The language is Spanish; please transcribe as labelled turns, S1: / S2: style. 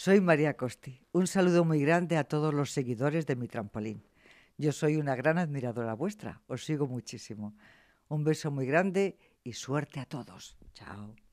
S1: Soy María Costi. Un saludo muy grande a todos los seguidores de mi trampolín. Yo soy una gran admiradora vuestra, os sigo muchísimo. Un beso muy grande y suerte a todos. Chao.